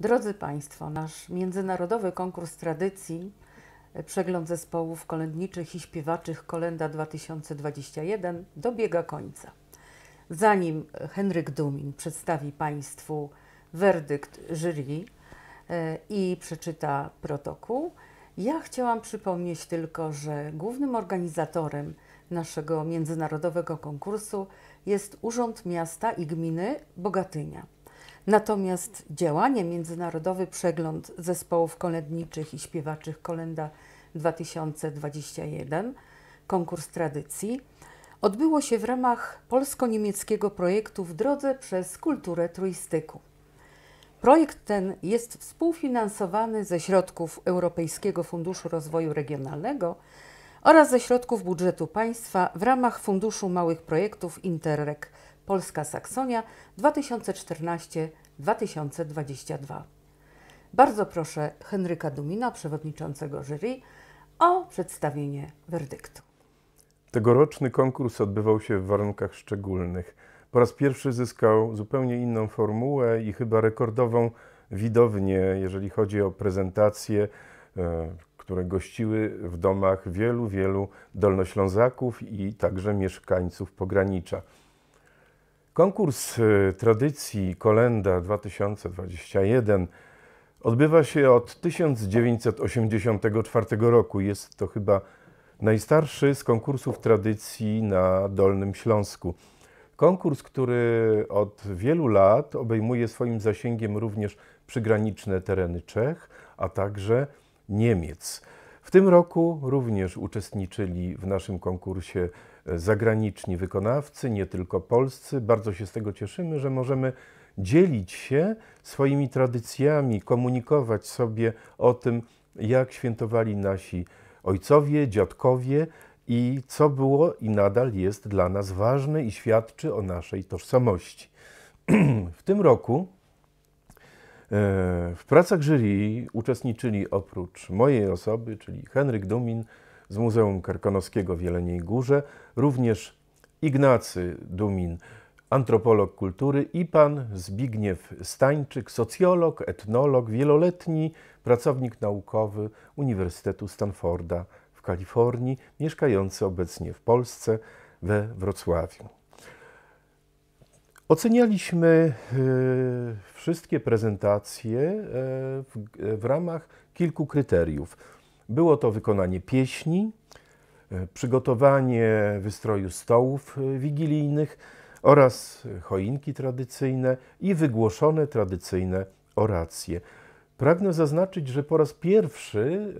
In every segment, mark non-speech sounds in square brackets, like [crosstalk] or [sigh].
Drodzy Państwo, nasz międzynarodowy konkurs tradycji, e, przegląd zespołów kolędniczych i śpiewaczych Kolenda 2021 dobiega końca. Zanim Henryk Dumin przedstawi Państwu werdykt jury e, i przeczyta protokół, ja chciałam przypomnieć tylko, że głównym organizatorem naszego międzynarodowego konkursu jest Urząd Miasta i Gminy Bogatynia. Natomiast działanie międzynarodowy przegląd zespołów kolędniczych i śpiewaczych Kolenda 2021, konkurs tradycji, odbyło się w ramach polsko-niemieckiego projektu w drodze przez kulturę trójstyku. Projekt ten jest współfinansowany ze środków Europejskiego Funduszu Rozwoju Regionalnego oraz ze środków budżetu państwa w ramach Funduszu Małych Projektów Interreg Polska-Saksonia 2014-2022. Bardzo proszę Henryka Dumina, przewodniczącego jury, o przedstawienie werdyktu. Tegoroczny konkurs odbywał się w warunkach szczególnych. Po raz pierwszy zyskał zupełnie inną formułę i chyba rekordową widownię, jeżeli chodzi o prezentacje, e, które gościły w domach wielu, wielu dolnoślązaków i także mieszkańców pogranicza. Konkurs y, tradycji Kolenda 2021 odbywa się od 1984 roku. Jest to chyba najstarszy z konkursów tradycji na Dolnym Śląsku. Konkurs, który od wielu lat obejmuje swoim zasięgiem również przygraniczne tereny Czech, a także Niemiec. W tym roku również uczestniczyli w naszym konkursie e, zagraniczni wykonawcy, nie tylko polscy. Bardzo się z tego cieszymy, że możemy dzielić się swoimi tradycjami, komunikować sobie o tym, jak świętowali nasi ojcowie, dziadkowie i co było i nadal jest dla nas ważne i świadczy o naszej tożsamości. [clears throat] w tym roku E, w pracach jury uczestniczyli oprócz mojej osoby, czyli Henryk Dumin z Muzeum Karkonoskiego w Jeleniej Górze, również Ignacy Dumin, antropolog kultury i pan Zbigniew Stańczyk, socjolog, etnolog, wieloletni pracownik naukowy Uniwersytetu Stanforda w Kalifornii, mieszkający obecnie w Polsce, we Wrocławiu. Ocenialiśmy e, wszystkie prezentacje e, e, w ramach kilku kryteriów. Było to wykonanie pieśni, przygotowanie wystroju stołów wigilijnych oraz choinki tradycyjne i wygłoszone tradycyjne oracje. Pragnę zaznaczyć, że po raz pierwszy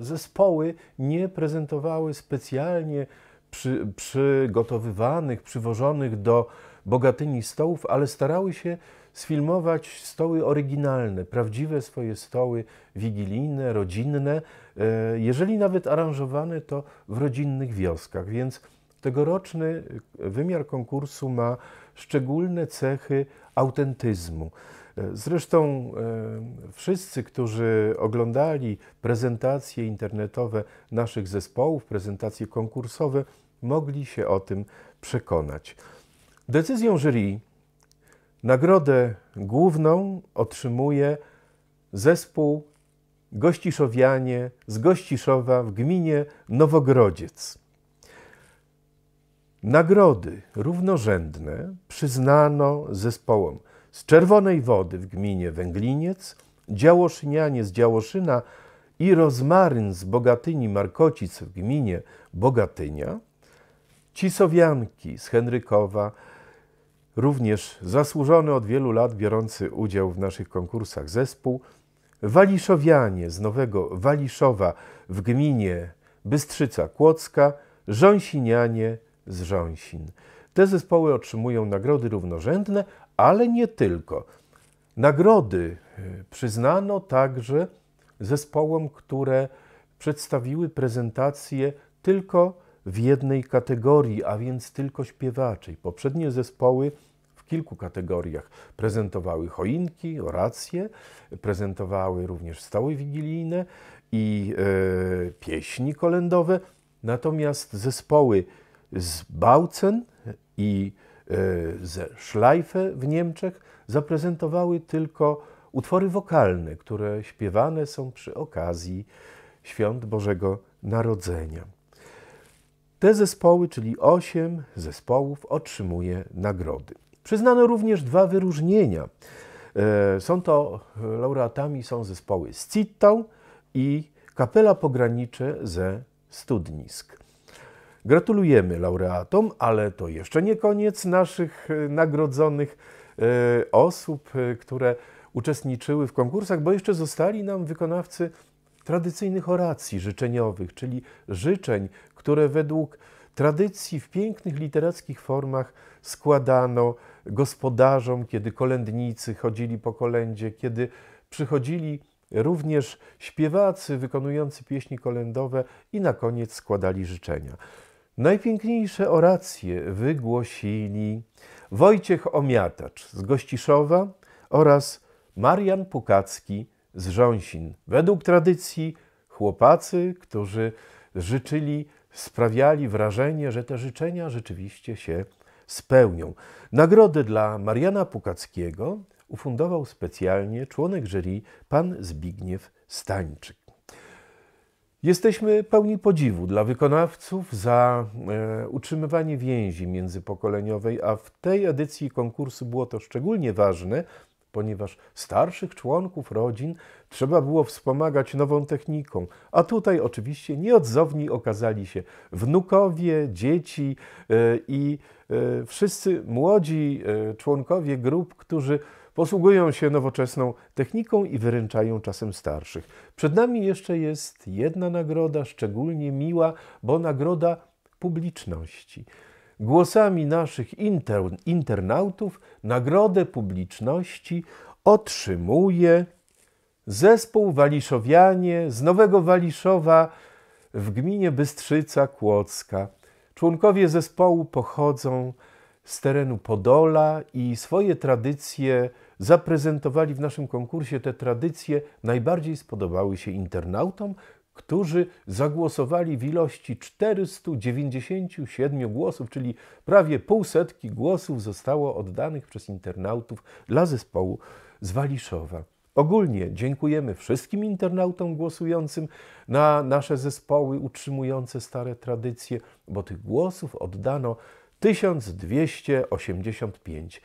zespoły nie prezentowały specjalnie przy, przygotowywanych, przywożonych do bogatyni stołów, ale starały się sfilmować stoły oryginalne, prawdziwe swoje stoły wigilijne, rodzinne, e, jeżeli nawet aranżowane, to w rodzinnych wioskach. Więc tegoroczny e, wymiar konkursu ma szczególne cechy autentyzmu. E, zresztą wszyscy, którzy oglądali prezentacje internetowe naszych zespołów, prezentacje konkursowe, mogli się o tym przekonać. Decyzją jury nagrodę główną otrzymuje zespół Gościszowianie z Gościszowa w gminie Nowogrodziec. Nagrody równorzędne przyznano zespołom z Czerwonej Wody w gminie Węgliniec, Działoszynianie z Działoszyna i Rozmaryn z Bogatyni Markocic w gminie Bogatynia, Cisowianki z Henrykowa, również zasłużony od wielu lat biorący udział w naszych konkursach zespół, Waliszowianie z Nowego Waliszowa w gminie Bystrzyca Kłodzka, Rząsinianie z Rząsin. Te zespoły otrzymują nagrody równorzędne, ale nie tylko. Nagrody y, przyznano także zespołom, które przedstawiły prezentację tylko w jednej kategorii, a więc tylko śpiewaczej. Poprzednie zespoły w kilku kategoriach prezentowały choinki, oracje, prezentowały również stoły wigilijne i e, pieśni kolędowe. Natomiast zespoły z Bautzen i e, ze Schleife w Niemczech zaprezentowały tylko utwory wokalne, które śpiewane są przy okazji świąt Bożego Narodzenia. Te zespoły, czyli osiem zespołów, otrzymuje nagrody. Przyznano również dwa wyróżnienia. E, są to e, laureatami są zespoły z i Kapela Pogranicze ze Studnisk. Gratulujemy laureatom, ale to jeszcze nie koniec naszych e, nagrodzonych osób, które uczestniczyły w konkursach, bo jeszcze zostali nam wykonawcy tradycyjnych oracji życzeniowych, czyli życzeń, które według tradycji w pięknych literackich formach składano gospodarzom, kiedy kolędnicy chodzili po kolędzie, kiedy przychodzili również śpiewacy wykonujący pieśni kolędowe i na koniec składali życzenia. Najpiękniejsze oracje wygłosili Wojciech Omiatacz z Gościszowa oraz Marian Pukacki z Rząsin. Według tradycji chłopacy, którzy życzyli sprawiali wrażenie, że te życzenia rzeczywiście się spełnią. Nagrodę dla Mariana Pukackiego ufundował specjalnie członek jury pan Zbigniew Stańczyk. Jesteśmy pełni podziwu dla wykonawców za e, utrzymywanie więzi międzypokoleniowej, a w tej edycji konkursu było to szczególnie ważne, ponieważ starszych członków rodzin trzeba było wspomagać nową techniką. A tutaj oczywiście nieodzowni okazali się wnukowie, dzieci e, i e, wszyscy młodzi e, członkowie grup, którzy posługują się nowoczesną techniką i wyręczają czasem starszych. Przed nami jeszcze jest jedna nagroda, szczególnie miła, bo nagroda publiczności głosami naszych inter, internautów nagrodę publiczności otrzymuje zespół Waliszowianie z Nowego Waliszowa w gminie Bystrzyca Kłodzka. Członkowie zespołu pochodzą z terenu Podola i swoje tradycje zaprezentowali w naszym konkursie. Te tradycje najbardziej spodobały się internautom, którzy zagłosowali w ilości 497 głosów, czyli prawie półsetki głosów zostało oddanych przez internautów dla zespołu z Waliszowa. Ogólnie dziękujemy wszystkim internautom głosującym na nasze zespoły utrzymujące stare tradycje, bo tych głosów oddano 1285.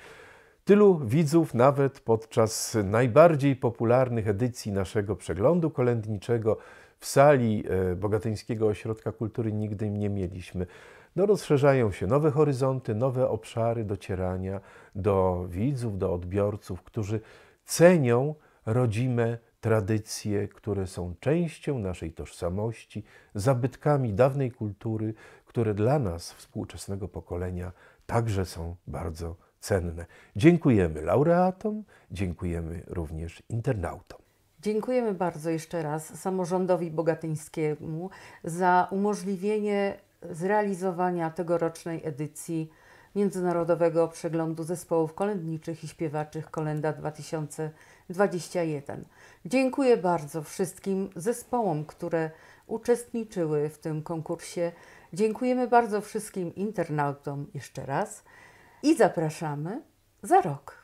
Tylu widzów nawet podczas najbardziej popularnych edycji naszego przeglądu kolędniczego w sali e, Bogatyńskiego Ośrodka Kultury nigdy nie mieliśmy. No, rozszerzają się nowe horyzonty, nowe obszary docierania do widzów, do odbiorców, którzy cenią rodzime tradycje, które są częścią naszej tożsamości, zabytkami dawnej kultury, które dla nas, współczesnego pokolenia, także są bardzo cenne. Dziękujemy laureatom, dziękujemy również internautom. Dziękujemy bardzo jeszcze raz samorządowi bogatyńskiemu za umożliwienie zrealizowania tegorocznej edycji Międzynarodowego Przeglądu Zespołów Kolędniczych i Śpiewaczych Kolenda 2021. Dziękuję bardzo wszystkim zespołom, które uczestniczyły w tym konkursie. Dziękujemy bardzo wszystkim internautom jeszcze raz i zapraszamy za rok.